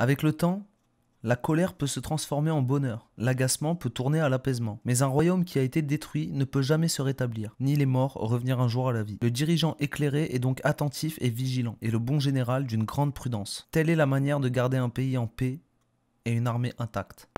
Avec le temps, la colère peut se transformer en bonheur, l'agacement peut tourner à l'apaisement. Mais un royaume qui a été détruit ne peut jamais se rétablir, ni les morts revenir un jour à la vie. Le dirigeant éclairé est donc attentif et vigilant, et le bon général d'une grande prudence. Telle est la manière de garder un pays en paix et une armée intacte.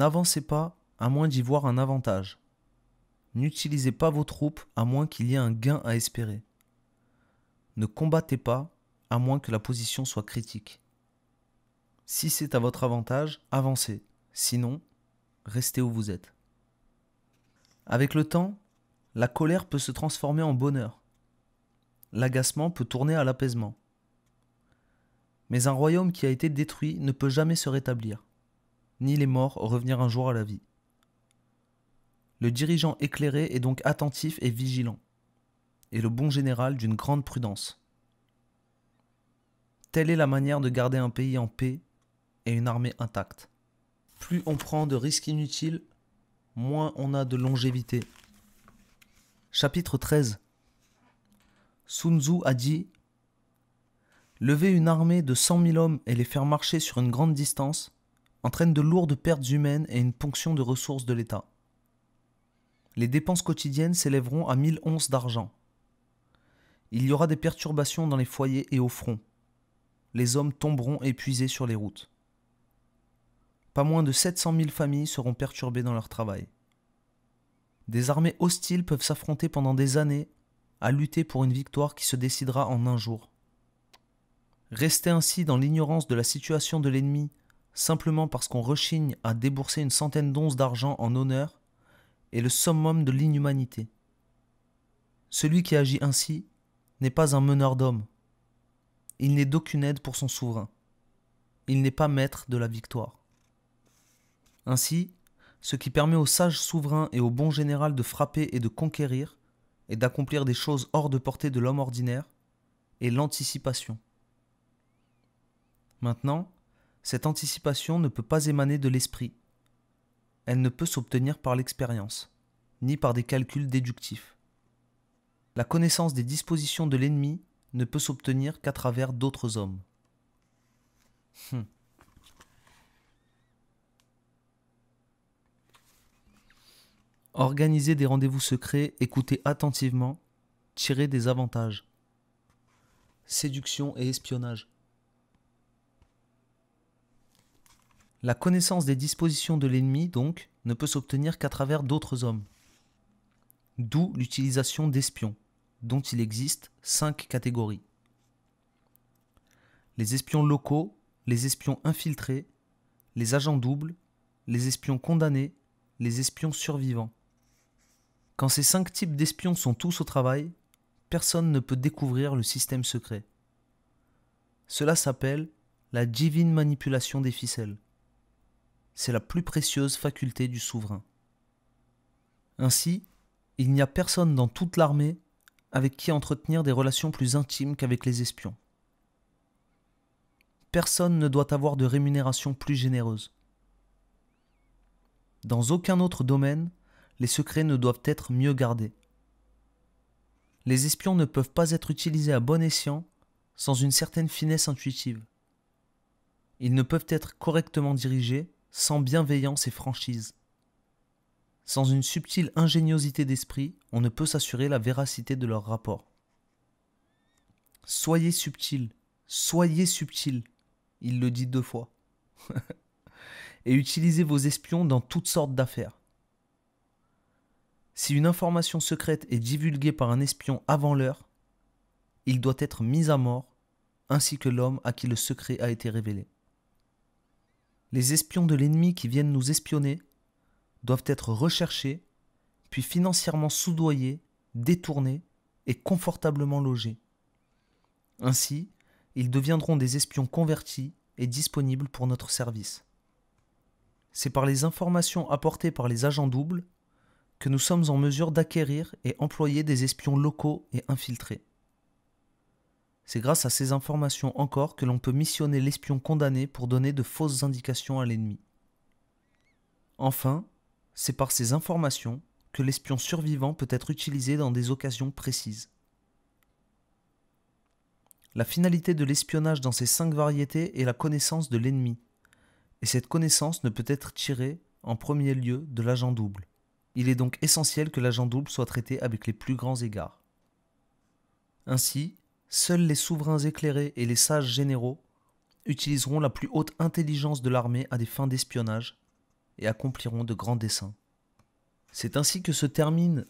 N'avancez pas à moins d'y voir un avantage. N'utilisez pas vos troupes à moins qu'il y ait un gain à espérer. Ne combattez pas à moins que la position soit critique. Si c'est à votre avantage, avancez. Sinon, restez où vous êtes. Avec le temps, la colère peut se transformer en bonheur. L'agacement peut tourner à l'apaisement. Mais un royaume qui a été détruit ne peut jamais se rétablir ni les morts revenir un jour à la vie. Le dirigeant éclairé est donc attentif et vigilant, et le bon général d'une grande prudence. Telle est la manière de garder un pays en paix et une armée intacte. Plus on prend de risques inutiles, moins on a de longévité. Chapitre 13 Sun Tzu a dit Lever une armée de cent mille hommes et les faire marcher sur une grande distance, entraîne de lourdes pertes humaines et une ponction de ressources de l'État. Les dépenses quotidiennes s'élèveront à 1000 onces d'argent. Il y aura des perturbations dans les foyers et au front. Les hommes tomberont épuisés sur les routes. Pas moins de 700 000 familles seront perturbées dans leur travail. Des armées hostiles peuvent s'affronter pendant des années à lutter pour une victoire qui se décidera en un jour. Rester ainsi dans l'ignorance de la situation de l'ennemi simplement parce qu'on rechigne à débourser une centaine d'onces d'argent en honneur, est le summum de l'inhumanité. Celui qui agit ainsi n'est pas un meneur d'hommes. Il n'est d'aucune aide pour son souverain. Il n'est pas maître de la victoire. Ainsi, ce qui permet au sage souverain et au bon général de frapper et de conquérir, et d'accomplir des choses hors de portée de l'homme ordinaire, est l'anticipation. Maintenant, cette anticipation ne peut pas émaner de l'esprit. Elle ne peut s'obtenir par l'expérience, ni par des calculs déductifs. La connaissance des dispositions de l'ennemi ne peut s'obtenir qu'à travers d'autres hommes. Hum. Organiser des rendez-vous secrets, écouter attentivement, tirer des avantages. Séduction et espionnage. La connaissance des dispositions de l'ennemi, donc, ne peut s'obtenir qu'à travers d'autres hommes. D'où l'utilisation d'espions, dont il existe cinq catégories. Les espions locaux, les espions infiltrés, les agents doubles, les espions condamnés, les espions survivants. Quand ces cinq types d'espions sont tous au travail, personne ne peut découvrir le système secret. Cela s'appelle la divine manipulation des ficelles c'est la plus précieuse faculté du souverain. Ainsi, il n'y a personne dans toute l'armée avec qui entretenir des relations plus intimes qu'avec les espions. Personne ne doit avoir de rémunération plus généreuse. Dans aucun autre domaine, les secrets ne doivent être mieux gardés. Les espions ne peuvent pas être utilisés à bon escient sans une certaine finesse intuitive. Ils ne peuvent être correctement dirigés sans bienveillance et franchise. Sans une subtile ingéniosité d'esprit, on ne peut s'assurer la véracité de leur rapport. Soyez subtil, soyez subtil, il le dit deux fois. et utilisez vos espions dans toutes sortes d'affaires. Si une information secrète est divulguée par un espion avant l'heure, il doit être mis à mort, ainsi que l'homme à qui le secret a été révélé. Les espions de l'ennemi qui viennent nous espionner doivent être recherchés, puis financièrement soudoyés, détournés et confortablement logés. Ainsi, ils deviendront des espions convertis et disponibles pour notre service. C'est par les informations apportées par les agents doubles que nous sommes en mesure d'acquérir et employer des espions locaux et infiltrés. C'est grâce à ces informations encore que l'on peut missionner l'espion condamné pour donner de fausses indications à l'ennemi. Enfin, c'est par ces informations que l'espion survivant peut être utilisé dans des occasions précises. La finalité de l'espionnage dans ces cinq variétés est la connaissance de l'ennemi, et cette connaissance ne peut être tirée en premier lieu de l'agent double. Il est donc essentiel que l'agent double soit traité avec les plus grands égards. Ainsi, Seuls les souverains éclairés et les sages généraux utiliseront la plus haute intelligence de l'armée à des fins d'espionnage et accompliront de grands desseins. C'est ainsi que se termine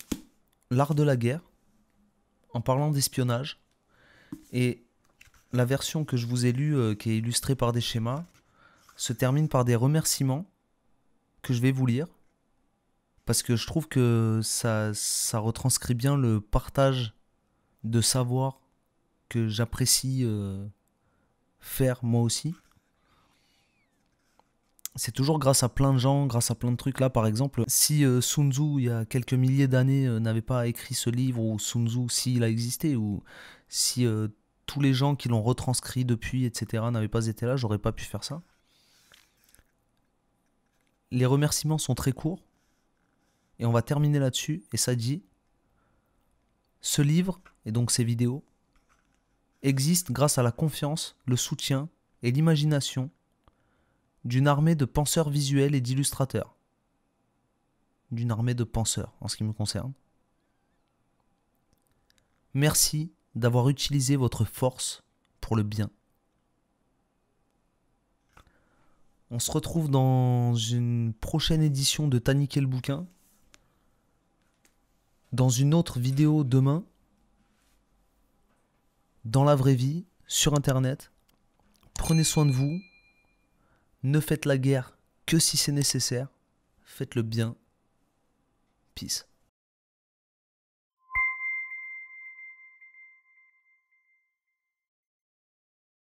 l'art de la guerre en parlant d'espionnage. Et la version que je vous ai lue, euh, qui est illustrée par des schémas, se termine par des remerciements que je vais vous lire. Parce que je trouve que ça, ça retranscrit bien le partage de savoir que j'apprécie euh, faire moi aussi, c'est toujours grâce à plein de gens, grâce à plein de trucs. Là, par exemple, si Sunzu euh, Sun Tzu, il y a quelques milliers d'années, euh, n'avait pas écrit ce livre, ou Sun Tzu, s'il a existé, ou si tous les gens qui l'ont retranscrit depuis, etc., n'avaient pas été là, j'aurais pas pu faire ça. Les remerciements sont très courts, et on va terminer là-dessus, et ça dit, ce livre, et donc ces vidéos, existe grâce à la confiance, le soutien et l'imagination d'une armée de penseurs visuels et d'illustrateurs. D'une armée de penseurs en ce qui me concerne. Merci d'avoir utilisé votre force pour le bien. On se retrouve dans une prochaine édition de Taniquer le bouquin. Dans une autre vidéo demain dans la vraie vie, sur Internet. Prenez soin de vous. Ne faites la guerre que si c'est nécessaire. Faites le bien. Peace.